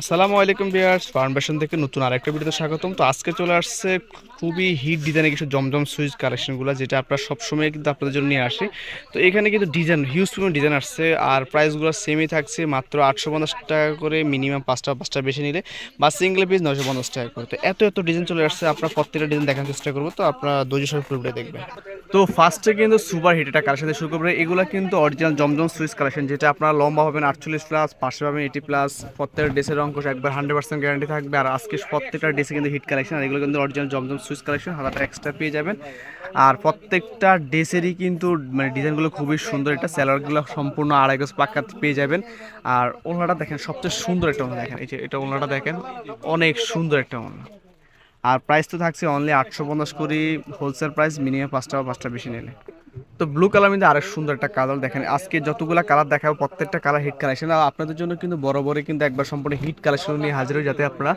আসসালামু আলাইকুম বিয়ার্স ফার্মেশন থেকে নতুন আরেকটা ভিডিওতে স্বাগতম তো আজকে চলে আসছে খুবই হিট ডিজাইনের কিছু জমজম সুইচ কালেকশনগুলো যেটা আপনারা সবসময় কিন্তু আপনাদের জন্য নিয়ে আসে তো এখানে কিন্তু ডিজাইন হিউজ পরিমাণ ডিজাইন আসছে আর প্রাইসগুলো সেমই থাকছে মাত্র আটশো পঞ্চাশ টাকা করে মিনিমাম পাঁচটা পাঁচটা বেশি নিলে বা সিঙ্গেল পিস নশো পঞ্চাশ টাকা করে তো এত এত ডিজাইন চলে আসছে আপনার প্রত্যেকটা ডিজাইন দেখার চেষ্টা করবো তো আপনারা দৈর্য সব ফুলটা দেখবেন তো ফার্স্টে কিন্তু সুপার হিট এটা কালেকশন শুরু করবে এগুলো কিন্তু অরিজিনাল জমজম সুইচ কালেকশন যেটা আপনারা লম্বা পাবেন আটচল্লিশ প্লাস পাঁচশো পাবেন এইটি প্লাস প্রত্যেকটা ড্রেসের ডিসের অঙ্কুশ একবার হান্ড্রেড পার্সেন্ট গ্যারান্টি থাকবে আর আজকে প্রত্যেকটা ড্রেসে কিন্তু হিট কালেকশন আর এগুলো কিন্তু অরিজিনাল জমজম সুইচ কালেকশন হাতাটা এক্সট্রা পেয়ে যাবেন আর প্রত্যেকটা ডিসেরই কিন্তু মানে ডিজাইনগুলো খুবই সুন্দর এটা স্যালারগুলো সম্পূর্ণ আড়াই গজ পাক্কা পেয়ে যাবেন আর ওনাটা দেখেন সবচেয়ে সুন্দর একটা ওনা দেখেন এই যে এটা ওনাটা দেখেন অনেক সুন্দর একটা ওনা আর প্রাইস তো থাকছে অনলি আটশো পঞ্চাশ করি হোলসেল প্রাইস মিনিমাম পাঁচটা বা পাঁচটা বেশি নিলে তো ব্লু কালার মধ্যে আরেক সুন্দর একটা কালার দেখেন আজকে যতগুলো কালার দেখাবো প্রত্যেকটা কালার হিট কালেকশন আর আপনাদের জন্য কিন্তু বড় বড় কিন্তু একবার সম্পূর্ণ হিট কালেকশন নিয়ে হাজির যাতে আপনারা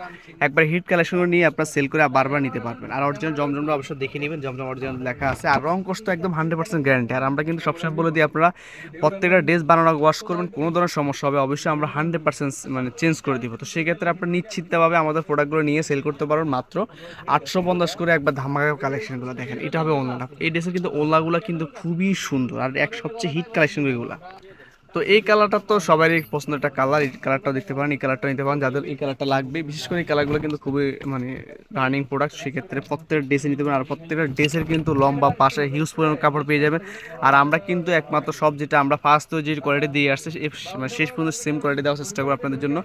একবার হিট কালেকশন নিয়ে আপনারা সেল করে বারবার নিতে পারবেন আর অরিজিনাল জমজমটা অবশ্যই দেখে নেবেন জমজম অরিজিনাল লেখা আছে আর রং কষ্ট একদম হান্ড্রেড পার্সেন্ট গ্যারান্টি আর আমরা কিন্তু সবসময় বলে দিই আপনারা প্রত্যেকটা ড্রেস বানানো ওয়াশ করবেন কোনো ধরনের সমস্যা হবে অবশ্যই আমরা হান্ড্রেড পার্সেন্ট মানে চেঞ্জ করে দিব তো সেক্ষেত্রে আপনারা নিশ্চিতভাবে আমাদের প্রোডাক্টগুলো নিয়ে সেল করতে পারবেন মাত্র আটশো পঞ্চাশ করে একবার ধামাকা কালেকশনগুলো দেখেন এটা হবে ওলনা এই ড্রেসের কিন্তু ওলনাগুলো কিন্তু খুবই সুন্দর আর এক সবচেয়ে হিট কালেকশন এগুলো তো এই কালারটা তো সবারই পছন্দ একটা কালার এই কালারটা দেখতে পারেন এই কালারটা নিতে পারেন যাদের এই কালারটা লাগবে বিশেষ করে এই কালারগুলো কিন্তু খুবই মানে রানিং প্রোডাক্ট সেক্ষেত্রে প্রত্যেকটা ড্রেসে নিতে পারেন আর প্রত্যেকটা ড্রেসের কিন্তু লম্বা পাশে হিউজ পরিমাণ কাপড় পেয়ে যাবেন আর আমরা কিন্তু একমাত্র সব যেটা আমরা ফার্স্ট যে কোয়ালিটি দিয়ে আসছে মানে শেষ পর্যন্ত সেম কোয়ালিটি দেওয়ার চেষ্টা করবো আপনাদের জন্য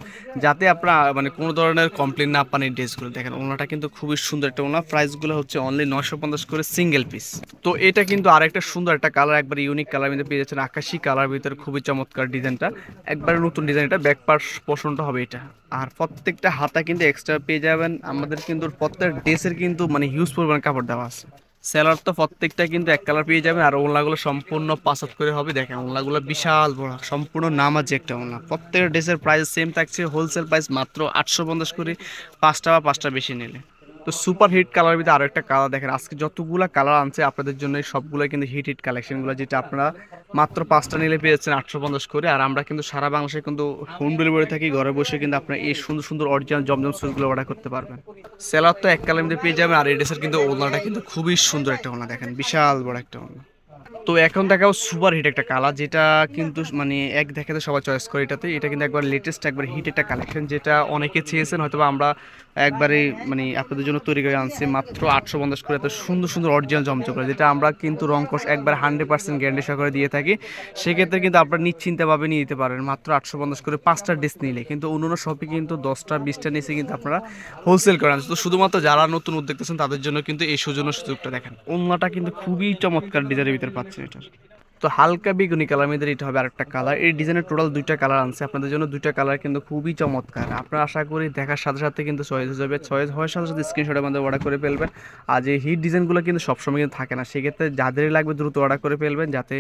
যাতে আপনারা মানে কোনো ধরনের কমপ্লেন না পান এই ড্রেসগুলো দেখেন ওনাটা কিন্তু খুবই সুন্দর একটা ওনার প্রাইসগুলো হচ্ছে অনলি নশো পঞ্চাশ করে সিঙ্গেল পিস তো এটা কিন্তু আরেকটা সুন্দর একটা কালার একবার ইউনিক কালার কিন্তু পেয়ে যাচ্ছেন আকাশি কালার ভিতরে খুবই চমৎকার ডিজাইনটা একবার নতুন ডিজাইন এটা ব্যাক পার্স হবে এটা আর প্রত্যেকটা হাতা কিন্তু এক্সট্রা পেয়ে যাবেন আমাদের কিন্তু প্রত্যেক ড্রেসের কিন্তু মানে হিউজ পরিমাণ কাপড় দেওয়া আছে সেলার তো প্রত্যেকটা কিন্তু এক কালার পেয়ে যাবেন আর ওনলাগুলো সম্পূর্ণ পাঁচ করে হবে দেখেন ওনলাগুলো বিশাল বড় সম্পূর্ণ নামাজ একটা ওনলা প্রত্যেকটা ড্রেসের প্রাইস সেম থাকছে হোলসেল প্রাইস মাত্র আটশো পঞ্চাশ করে পাঁচটা বা পাঁচটা বেশি নিলে তো সুপার হিট কালার ভিতরে আরো একটা কালার দেখেন আজকে যতগুলো কালার আনছে আপনাদের জন্য সবগুলো কিন্তু হিট হিট কালেকশনগুলো যেটা আপনারা মাত্র পাঁচটা নিলে পেয়েছেন আটশো পঞ্চাশ করে আর আমরা কিন্তু সারা বাংলাদেশে কিন্তু হোম ডেলিভারি থাকি ঘরে বসে কিন্তু আপনারা এই সুন্দর সুন্দর অরিজিনাল জমজম গুলো অর্ডার করতে পারবেন সেলার তো এক কালার মধ্যে পেয়ে যাবেন আর এই ড্রেসের কিন্তু ওনাটা কিন্তু খুবই সুন্দর একটা ওনা দেখেন বিশাল বড় একটা ওনা তো এখন দেখাও সুপার হিট একটা কালার যেটা কিন্তু মানে এক দেখাতে সবাই চয়েস করে এটাতে এটা কিন্তু একবার লেটেস্ট একবার হিট একটা কালেকশন যেটা অনেকে চেয়েছেন হয়তো আমরা একবারে মানে আপনাদের জন্য তৈরি করে আনছি মাত্র আটশো পঞ্চাশ করে এত সুন্দর সুন্দর অরিজিনাল জমচম করে যেটা আমরা কিন্তু রংকশ একবার হান্ড্রেড পার্সেন্ট গ্যারান্টি সহকারে দিয়ে থাকি সেক্ষেত্রে কিন্তু আপনারা নিশ্চিন্তভাবে নিয়ে নিতে পারেন মাত্র আটশো পঞ্চাশ করে পাঁচটা ড্রেস নিলে কিন্তু অন্য অন্য শপে কিন্তু দশটা বিশটা নিচে কিন্তু আপনারা হোলসেল আনছেন তো শুধুমাত্র যারা নতুন উদ্যোগ তাদের জন্য কিন্তু এই সুযোগ সুযোগটা দেখেন অন্যটা কিন্তু খুবই চমৎকার ডিজাইনের ভিতরে পাচ্ছে হচ্ছে এটার তো হালকা বেগুনি কালার মধ্যে এটা হবে আরেকটা কালার এই ডিজাইনের টোটাল দুইটা কালার আনছে আপনাদের জন্য দুইটা কালার কিন্তু খুবই চমৎকার আপনারা আশা করি দেখার সাথে সাথে কিন্তু চয়েস হয়ে যাবে চয়েস হওয়ার সাথে সাথে স্ক্রিনশটের মধ্যে অর্ডার করে ফেলবেন আর যে হিট ডিজাইনগুলো কিন্তু সবসময় কিন্তু থাকে না সেক্ষেত্রে যাদের লাগবে দ্রুত অর্ডার করে ফেলবেন যাতে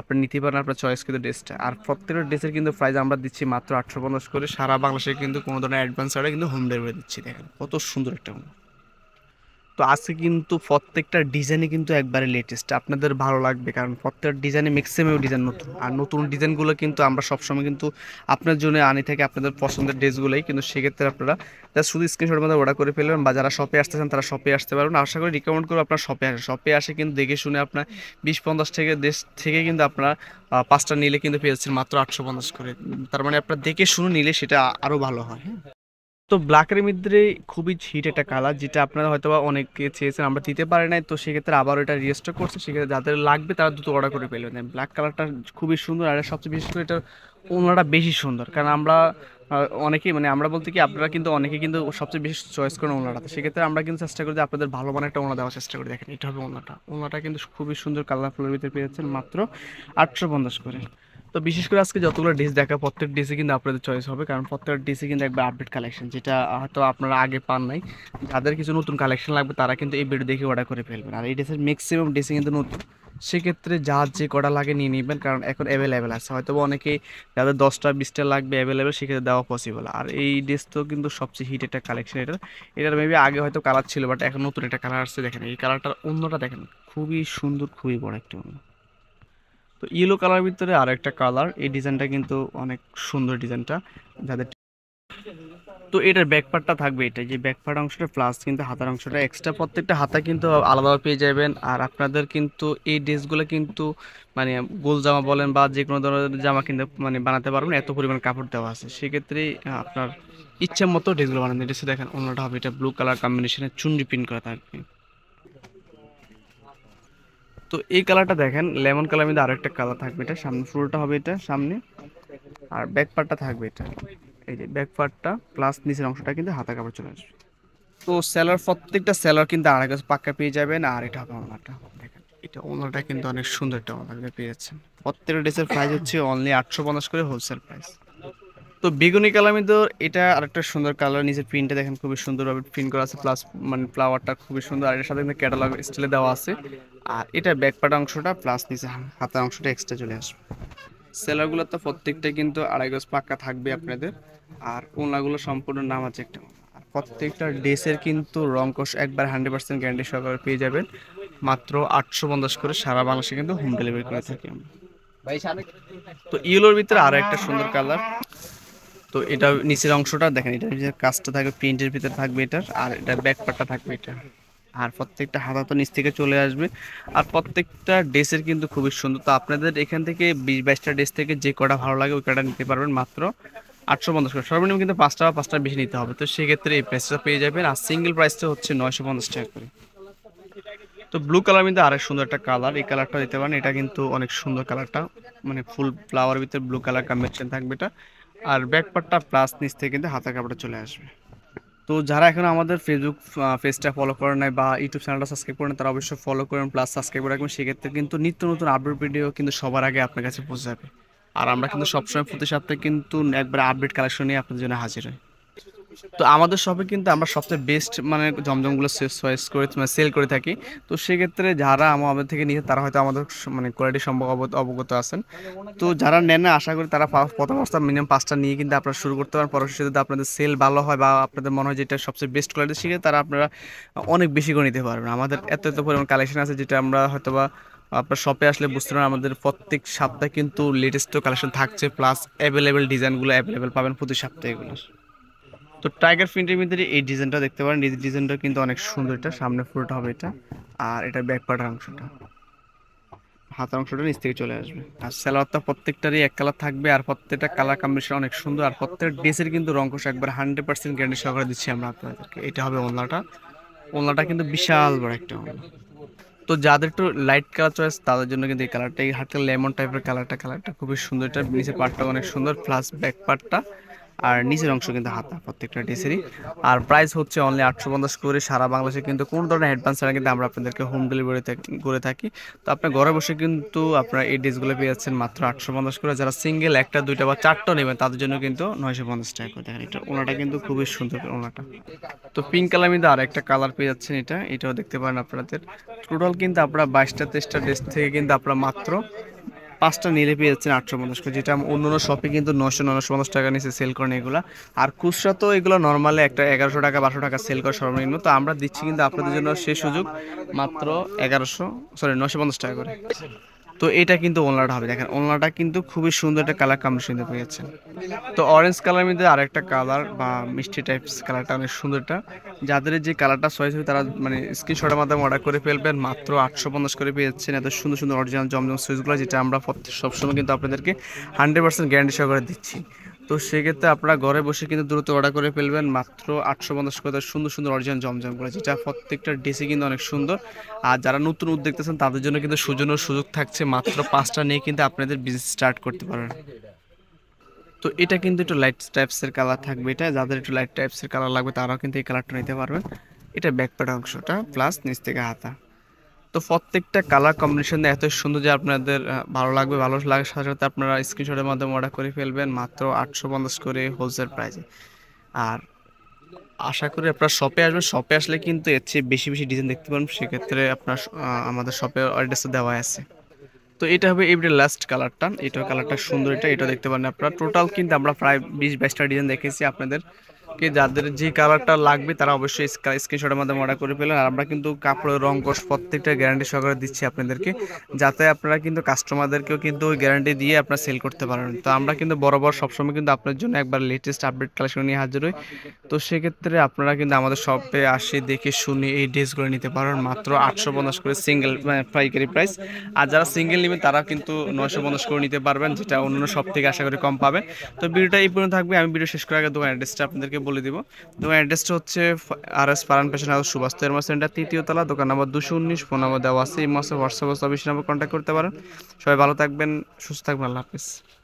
আপনি নিতে পারেন আপনার চয়েস কিন্তু ড্রেসটা আর প্রত্যেকটা ড্রেসের কিন্তু প্রাইস আমরা দিচ্ছি মাত্র আটশো পঞ্চাশ করে সারা বাংলাদেশে কিন্তু কোনো ধরনের অ্যাডভান্স ছাড়া কিন্তু হোম ডেলিভারি দিচ্ছি দেখেন কত সুন্দর একটা তো আজকে কিন্তু প্রত্যেকটা ডিজাইনে কিন্তু একবারে লেটেস্ট আপনাদের ভালো লাগবে কারণ প্রত্যেকটা ডিজাইনে ম্যাক্সিমাম ডিজাইন নতুন আর নতুন ডিজাইনগুলো কিন্তু আমরা সবসময় কিন্তু আপনার জন্য আনি থাকি আপনাদের পছন্দের ড্রেসগুলোই কিন্তু সেক্ষেত্রে আপনারা জাস্ট শুধু স্ক্রিনশটের মধ্যে অর্ডার করে ফেলবেন বা যারা শপে আসতে চান তারা শপে আসতে পারবেন আশা করি রিকমেন্ড করবো আপনার শপে আসে শপে আসে কিন্তু দেখে শুনে আপনার বিশ পঞ্চাশ থেকে দেশ থেকে কিন্তু আপনার পাঁচটা নিলে কিন্তু পেয়েছেন মাত্র আটশো পঞ্চাশ করে তার মানে আপনার দেখে শুনে নিলে সেটা আরও ভালো হয় হ্যাঁ তো ব্ল্যাকের মধ্যে খুবই ছিট একটা কালার যেটা আপনারা হয়তো বা অনেকে চেয়েছেন আমরা দিতে পারি নাই তো সেক্ষেত্রে আবার এটা রেজিস্টার করছে সেক্ষেত্রে যাদের লাগবে তারা দ্রুত অর্ডার করে ফেলবেন ব্ল্যাক কালারটা খুবই সুন্দর আর সবচেয়ে বিশেষ করে এটা ওনারা বেশি সুন্দর কারণ আমরা অনেকেই মানে আমরা বলতে কি আপনারা কিন্তু অনেকে কিন্তু সবচেয়ে বেশি চয়েস করেন ওনারাতে সেক্ষেত্রে আমরা কিন্তু চেষ্টা করি যে আপনাদের ভালো মানে একটা ওনা দেওয়ার চেষ্টা করি দেখেন এটা হবে ওনাটা ওনাটা কিন্তু খুবই সুন্দর কালারফুলের ভিতরে পেয়েছেন মাত্র আটশো পঞ্চাশ করে তো বিশেষ করে আজকে যতগুলো ডিস দেখা প্রত্যেক ডিসে কিন্তু আপনাদের চয়েস হবে কারণ প্রত্যেকটা ডিসে কিন্তু একবার আপডেট কালেকশন যেটা হয়তো আপনারা আগে পান নাই যাদের কিছু নতুন কালেকশন লাগবে তারা কিন্তু এই ভিডিও দেখে অর্ডার করে ফেলবেন আর এই ড্রেসের ম্যাক্সিমাম ডিসে কিন্তু নতুন সেক্ষেত্রে যার যে কটা লাগে নিয়ে নেবেন কারণ এখন অ্যাভেলেবেল আছে হয়তো অনেকেই যাদের দশটা বিশটা লাগবে অ্যাভেলেবেল সেক্ষেত্রে দেওয়া পসিবল আর এই ড্রেস তো কিন্তু সবচেয়ে হিট একটা কালেকশন এটার এটার মেবি আগে হয়তো কালার ছিল বাট এখন নতুন একটা কালার আসছে দেখেন এই কালারটার অন্যটা দেখেন খুবই সুন্দর খুবই বড় একটা অন্য তো ইয়েলো কালার ভিতরে আর একটা কালার এই ডিজাইনটা কিন্তু অনেক সুন্দর ডিজাইনটা যাদের তো এটার ব্যাক পার্টটা থাকবে এটা যে ব্যাক পার্ট অংশটা প্লাস কিন্তু হাতার অংশটা এক্সট্রা প্রত্যেকটা হাতা কিন্তু আলাদাভাবে পেয়ে যাবেন আর আপনাদের কিন্তু এই ড্রেসগুলো কিন্তু মানে গোল জামা বলেন বা যে কোনো ধরনের জামা কিন্তু মানে বানাতে পারবেন এত পরিমাণ কাপড় দেওয়া আছে সেক্ষেত্রে আপনার ইচ্ছা মতো ড্রেসগুলো বানাতে ড্রেসে দেখেন অন্যটা হবে এটা ব্লু কালার কম্বিনেশনে চুন প্রিন্ট করা থাকবে তো এই কালারটা দেখেন লেমন কালার মধ্যে আরেকটা কালার থাকবে এটা সামনে ফুলটা হবে এটা সামনে আর ব্যাক পার্টটা থাকবে এটা এই যে ব্যাক পার্টটা প্লাস নিচের অংশটা কিন্তু হাতা কাপড় চলে আসবে তো সেলার প্রত্যেকটা সেলার কিন্তু আর গাছ পাক্কা পেয়ে যাবেন আর এটা হবে ওনারটা দেখেন এটা ওনারটা কিন্তু অনেক সুন্দর একটা ওনার পেয়ে যাচ্ছেন প্রত্যেকটা ড্রেসের প্রাইস হচ্ছে অনলি আটশো পঞ্চাশ করে হোলসেল প্রাইস তো বেগুনি তো এটা আরেকটা সুন্দর কালার নিজের প্রিন্টটা দেখেন খুবই সুন্দরভাবে প্রিন্ট করা আছে প্লাস মানে ফ্লাওয়ারটা খুবই সুন্দর আর এর সাথে কিন্তু ক্যাটালগ স্টিলে দেওয়া আছে আর এটা ব্যাকপাটা অংশটা প্লাস নিচে হাতের অংশটা এক্সট্রা চলে আসবে সেলারগুলো তো প্রত্যেকটা কিন্তু আড়াই গজ পাক্কা থাকবে আপনাদের আর ওনাগুলো সম্পূর্ণ নাম আছে একটা আর প্রত্যেকটা ড্রেসের কিন্তু রং কষ একবার হান্ড্রেড পার্সেন্ট গ্যারান্টি সহকারে পেয়ে যাবেন মাত্র আটশো পঞ্চাশ করে সারা বাংলাদেশে কিন্তু হোম ডেলিভারি করে থাকি আমরা তো ইউলোর ভিতরে আরো একটা সুন্দর কালার তো এটা নিচের অংশটা দেখেন এটা কাজটা থাকবে প্রিন্টের ভিতরে থাকবে এটার আর এটা ব্যাক পার্টটা থাকবে এটা আর প্রত্যেকটা হাতা তো নিচ থেকে চলে আসবে আর প্রত্যেকটা ড্রেসের কিন্তু খুবই সুন্দর তো আপনাদের এখান থেকে বিশ বাইশটা ড্রেস থেকে যে কটা ভালো লাগে ওই কটা নিতে পারবেন মাত্র আটশো পঞ্চাশ টাকা সর্বনিম্ন কিন্তু পাঁচটা বা পাঁচটা বেশি নিতে হবে তো সেক্ষেত্রে এই প্রাইসটা পেয়ে যাবেন আর সিঙ্গেল প্রাইসটা হচ্ছে নয়শো পঞ্চাশ টাকা করে তো ব্লু কালার কিন্তু আরেক সুন্দর একটা কালার এই কালারটা দিতে পারেন এটা কিন্তু অনেক সুন্দর কালারটা মানে ফুল ফ্লাওয়ার ভিতরে ব্লু কালার কম্বিনেশন থাকবে এটা আর ব্যাকপার্টটা প্লাস নিচ থেকে কিন্তু হাতা কাপড়টা চলে আসবে তো যারা এখনও আমাদের ফেসবুক পেজটা ফলো করে নাই বা ইউটিউব চ্যানেলটা সাবস্ক্রাইব করেন তারা অবশ্যই ফলো করেন প্লাস সাবস্ক্রাইব করে রাখবেন সেক্ষেত্রে কিন্তু নিত্য নতুন আপডেট ভিডিও কিন্তু সবার আগে আপনার কাছে পৌঁছে যাবে আর আমরা কিন্তু সবসময় প্রতি সপ্তাহে কিন্তু একবার আপডেট কালেকশন নিয়ে আপনাদের জন্য হাজির হই তো আমাদের শপে কিন্তু আমরা সবচেয়ে বেস্ট মানে জমজমগুলো করে মানে সেল করে থাকি তো সেক্ষেত্রে যারা আমাদের থেকে নিয়ে তারা হয়তো আমাদের মানে কোয়ালিটি সম্পর্কে অবগত আছেন তো যারা নেন না আশা করি তারা প্রথম অবস্থা মিনিমাম পাঁচটা নিয়ে কিন্তু আপনারা শুরু করতে পারেন যদি আপনাদের সেল ভালো হয় বা আপনাদের মনে হয় যেটা সবচেয়ে বেস্ট কোয়ালিটি সেক্ষেত্রে তারা আপনারা অনেক বেশি করে নিতে পারবেন আমাদের এত এত পরিমাণ কালেকশন আছে যেটা আমরা হয়তো বা আপনার শপে আসলে বুঝতে পারেন আমাদের প্রত্যেক সপ্তাহে কিন্তু লেটেস্ট কালেকশন থাকছে প্লাস অ্যাভেলেবেল ডিজাইনগুলো অ্যাভেলেবেল পাবেন প্রতি সপ্তাহে এগুলো তো টাইগার প্রিন্টের ভিতরে এই ডিজাইনটা দেখতে পারেন এই ডিজাইনটা কিন্তু অনেক সুন্দর এটা সামনে ফুলটা হবে এটা আর এটা ব্যাক পার্টের অংশটা হাতের অংশটা নিচ থেকে চলে আসবে আর স্যালোয়ারটা প্রত্যেকটারই এক কালার থাকবে আর প্রত্যেকটা কালার কম্বিনেশন অনেক সুন্দর আর প্রত্যেক ড্রেসের কিন্তু রঙ্কশ একবার হান্ড্রেড পার্সেন্ট গ্যারান্টি সহকারে দিচ্ছি আমরা আপনাদেরকে এটা হবে ওনলাটা ওনলাটা কিন্তু বিশাল বড় একটা ওনলা তো যাদের একটু লাইট কালার চয়েস তাদের জন্য কিন্তু এই কালারটা এই হাটটা লেমন টাইপের কালারটা কালারটা খুবই সুন্দর এটা নিচের পার্টটা অনেক সুন্দর প্লাস ব্যাক পার্টটা আর নিচের অংশ কিন্তু হাতা প্রত্যেকটা ড্রেসেরই আর প্রাইস হচ্ছে অনলি আটশো পঞ্চাশ করে সারা বাংলাদেশে কিন্তু কোনো ধরনের অ্যাডভান্স ছাড়া কিন্তু আমরা আপনাদেরকে হোম ডেলিভারি করে থাকি তো আপনার ঘরে বসে কিন্তু আপনারা এই ড্রেসগুলো পেয়ে যাচ্ছেন মাত্র আটশো পঞ্চাশ করে যারা সিঙ্গেল একটা দুইটা বা চারটা নেবেন তাদের জন্য কিন্তু নয়শো পঞ্চাশ টাকা করে দেখেন এটা ওনাটা কিন্তু খুবই সুন্দর ওনাটা তো পিঙ্ক কালার কিন্তু আর একটা কালার পেয়ে যাচ্ছেন এটা এটাও দেখতে পারেন আপনাদের টোটাল কিন্তু আপনারা বাইশটা তেইশটা ড্রেস থেকে কিন্তু আপনারা মাত্র পাঁচটা নিলে পেয়ে যাচ্ছেন আটশো পঞ্চাশ করে যেটা অন্য অন্য শপে কিন্তু নশো নশো পঞ্চাশ টাকা নিচে সেল করেন এগুলো আর খুচরা তো এগুলো নর্মালি একটা এগারোশো টাকা বারোশো টাকা সেল করে সর্বনিম্ন তো আমরা দিচ্ছি কিন্তু আপনাদের জন্য সে সুযোগ মাত্র এগারোশো সরি নশো পঞ্চাশ টাকা করে তো এটা কিন্তু ওনলাটা হবে দেখেন ওনলাটা কিন্তু খুবই সুন্দর একটা কালার কম্বিনেশন পেয়ে যাচ্ছেন তো অরেঞ্জ কালারের মধ্যে আরেকটা কালার বা মিষ্টি টাইপস কালারটা অনেক সুন্দরটা যাদের যে কালারটা সয়েস হবে তারা মানে স্ক্রিনশটের মাধ্যমে অর্ডার করে ফেলবেন মাত্র আটশো পঞ্চাশ করে পেয়েছেন এত সুন্দর সুন্দর অরিজিনাল জমজম সুইচগুলো যেটা আমরা সবসময় কিন্তু আপনাদেরকে হান্ড্রেড পার্সেন্ট গ্যারান্টি সহকারে দিচ্ছি তো সেক্ষেত্রে আপনারা ঘরে বসে কিন্তু দ্রুত অর্ডার করে ফেলবেন মাত্র আটশো পঞ্চাশ টাকা সুন্দর সুন্দর অরিজিনাল জমজম করে যেটা প্রত্যেকটা ডিসি কিন্তু অনেক সুন্দর আর যারা নতুন উদ্যোগ দেখতেছেন তাদের জন্য কিন্তু সুজনের সুযোগ থাকছে মাত্র পাঁচটা নিয়ে কিন্তু আপনাদের বিজনেস স্টার্ট করতে পারেন তো এটা কিন্তু একটু লাইট টাইপসের কালার থাকবে এটা যাদের একটু লাইট টাইপসের কালার লাগবে তারাও কিন্তু এই কালারটা নিতে পারবেন এটা ব্যাকপ্যাড অংশটা প্লাস নিচ থেকে হাতা তো প্রত্যেকটা কালার কম্বিনেশন এত সুন্দর যে আপনাদের ভালো লাগবে ভালো লাগার সাথে সাথে আপনারা স্ক্রিনশটের মাধ্যমে অর্ডার করে ফেলবেন মাত্র আটশো পঞ্চাশ করে হোলসেল প্রাইসে আর আশা করি আপনার শপে আসবেন শপে আসলে কিন্তু এর চেয়ে বেশি বেশি ডিজাইন দেখতে পাবেন সেক্ষেত্রে আপনার আমাদের শপে অ্যাড্রেসে দেওয়া আছে তো এটা হবে এভরি লাস্ট কালারটা এটা কালারটা সুন্দর এটা এটা দেখতে পারেন আপনারা টোটাল কিন্তু আমরা প্রায় বিশ বাইশটা ডিজাইন দেখেছি আপনাদের কি যাদের যে কালারটা লাগবে তারা অবশ্যই স্ক্রিনশটের মাধ্যমে অর্ডার করে ফেলেন আর আমরা কিন্তু কাপড়ের রং কোষ প্রত্যেকটা গ্যারান্টি সহকারে দিচ্ছি আপনাদেরকে যাতে আপনারা কিন্তু কাস্টমারদেরকেও কিন্তু ওই গ্যারান্টি দিয়ে আপনারা সেল করতে পারেন তো আমরা কিন্তু বরাবর সবসময় কিন্তু আপনার জন্য একবার লেটেস্ট আপডেট কালেকশন নিয়ে হাজির হই তো সেক্ষেত্রে আপনারা কিন্তু আমাদের শপে আসে দেখে শুনে এই ড্রেসগুলো নিতে পারেন মাত্র আটশো পঞ্চাশ করে সিঙ্গেল মানে পাইকারি প্রাইস আর যারা সিঙ্গেল নেবেন তারা কিন্তু নয়শো পঞ্চাশ করে নিতে পারবেন যেটা অন্য সব থেকে আশা করি কম পাবেন তো ভিডিওটা এই পর্যন্ত থাকবে আমি ভিডিও শেষ করার আগে দোকান অ্যাড্রেসটা আপনাদেরকে বলে দিব তো অ্যাড্রেসটা হচ্ছে আর এস পারান পেশন হাউস সুভাষ তেরমা সেন্টার তৃতীয় তলা দোকান নাম্বার দুশো উনিশ ফোন নাম্বার দেওয়া আছে এই মাসে হোয়াটসঅ্যাপ অফিস নাম্বার কন্ট্যাক্ট করতে পারেন সবাই ভালো থাকবেন সুস্থ থাকবেন আল্লাহ হাফিজ